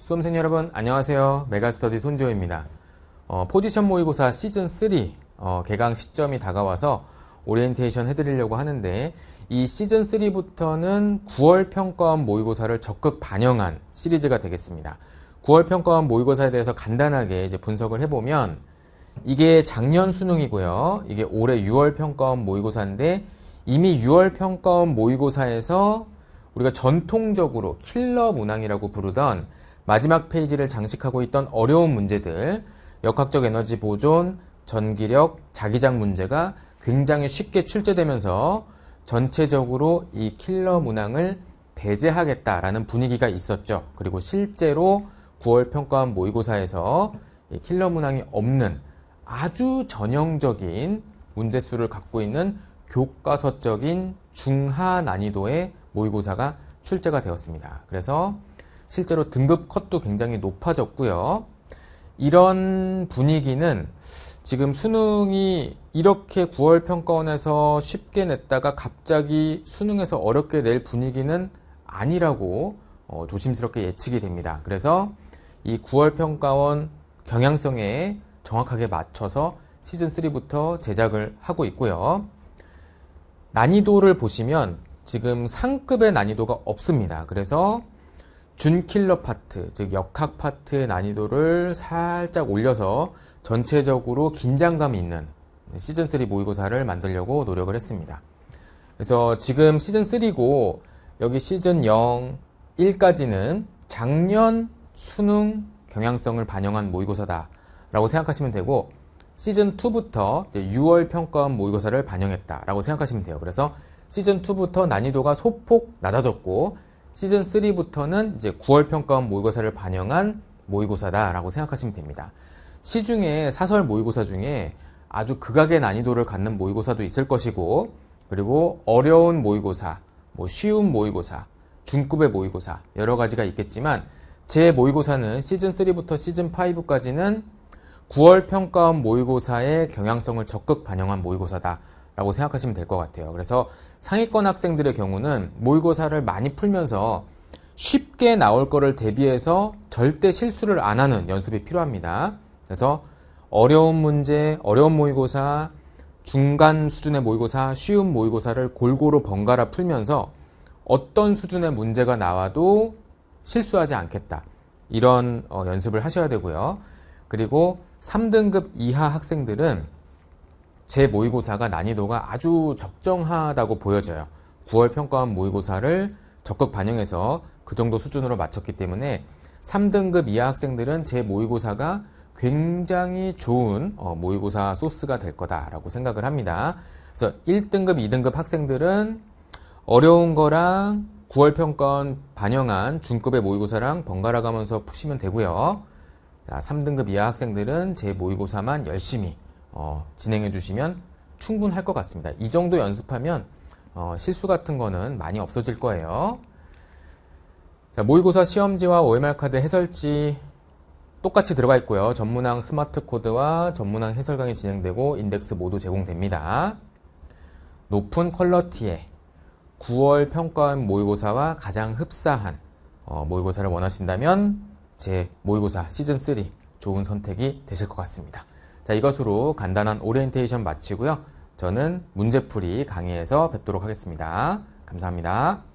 수험생 여러분 안녕하세요. 메가스터디 손지호입니다. 어, 포지션 모의고사 시즌3 어, 개강 시점이 다가와서 오리엔테이션 해드리려고 하는데 이 시즌3부터는 9월 평가원 모의고사를 적극 반영한 시리즈가 되겠습니다. 9월 평가원 모의고사에 대해서 간단하게 이제 분석을 해보면 이게 작년 수능이고요. 이게 올해 6월 평가원 모의고사인데 이미 6월 평가원 모의고사에서 우리가 전통적으로 킬러 문항이라고 부르던 마지막 페이지를 장식하고 있던 어려운 문제들, 역학적 에너지 보존, 전기력, 자기장 문제가 굉장히 쉽게 출제되면서 전체적으로 이 킬러 문항을 배제하겠다라는 분위기가 있었죠. 그리고 실제로 9월 평가원 모의고사에서 킬러 문항이 없는 아주 전형적인 문제수를 갖고 있는 교과서적인 중하 난이도의 모의고사가 출제가 되었습니다. 그래서 실제로 등급 컷도 굉장히 높아졌고요. 이런 분위기는 지금 수능이 이렇게 9월 평가원에서 쉽게 냈다가 갑자기 수능에서 어렵게 낼 분위기는 아니라고 어, 조심스럽게 예측이 됩니다. 그래서 이 9월 평가원 경향성에 정확하게 맞춰서 시즌3부터 제작을 하고 있고요. 난이도를 보시면 지금 상급의 난이도가 없습니다. 그래서 준킬러 파트, 즉 역학 파트의 난이도를 살짝 올려서 전체적으로 긴장감 이 있는 시즌3 모의고사를 만들려고 노력을 했습니다. 그래서 지금 시즌3고 여기 시즌 0, 1까지는 작년 수능 경향성을 반영한 모의고사다 라고 생각하시면 되고 시즌2부터 6월 평가원 모의고사를 반영했다 라고 생각하시면 돼요. 그래서 시즌2부터 난이도가 소폭 낮아졌고 시즌 3부터는 이제 9월 평가원 모의고사를 반영한 모의고사다라고 생각하시면 됩니다. 시중에 사설 모의고사 중에 아주 극악의 난이도를 갖는 모의고사도 있을 것이고 그리고 어려운 모의고사, 뭐 쉬운 모의고사, 중급의 모의고사 여러 가지가 있겠지만 제 모의고사는 시즌 3부터 시즌 5까지는 9월 평가원 모의고사의 경향성을 적극 반영한 모의고사다 라고 생각하시면 될 것 같아요. 그래서 상위권 학생들의 경우는 모의고사를 많이 풀면서 쉽게 나올 거를 대비해서 절대 실수를 안 하는 연습이 필요합니다. 그래서 어려운 문제, 어려운 모의고사, 중간 수준의 모의고사, 쉬운 모의고사를 골고루 번갈아 풀면서 어떤 수준의 문제가 나와도 실수하지 않겠다. 이런 어, 연습을 하셔야 되고요. 그리고 3등급 이하 학생들은 제 모의고사가 난이도가 아주 적정하다고 보여져요. 9월 평가원 모의고사를 적극 반영해서 그 정도 수준으로 맞췄기 때문에 3등급 이하 학생들은 제 모의고사가 굉장히 좋은 어, 모의고사 소스가 될 거다라고 생각을 합니다. 그래서 1등급, 2등급 학생들은 어려운 거랑 9월 평가원 반영한 중급의 모의고사랑 번갈아 가면서 푸시면 되고요. 자, 3등급 이하 학생들은 제 모의고사만 열심히 어, 진행해 주시면 충분할 것 같습니다. 이 정도 연습하면 어, 실수 같은 거는 많이 없어질 거예요. 자, 모의고사 시험지와 OMR 카드 해설지 똑같이 들어가 있고요. 전문항 스마트 코드와 전문항 해설강이 진행되고 인덱스 모두 제공됩니다. 높은 퀄러티에 9월 평가원 모의고사와 가장 흡사한 어, 모의고사를 원하신다면 제 모의고사 시즌3 좋은 선택이 되실 것 같습니다. 자, 이것으로 간단한 오리엔테이션 마치고요. 저는 문제풀이 강의에서 뵙도록 하겠습니다. 감사합니다.